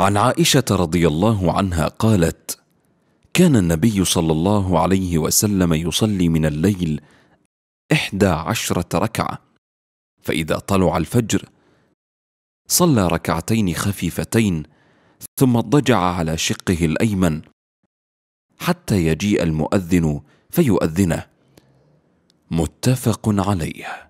عن عائشه رضي الله عنها قالت كان النبي صلى الله عليه وسلم يصلي من الليل احدى عشره ركعه فاذا طلع الفجر صلى ركعتين خفيفتين ثم اضطجع على شقه الايمن حتى يجيء المؤذن فيؤذنه متفق عليه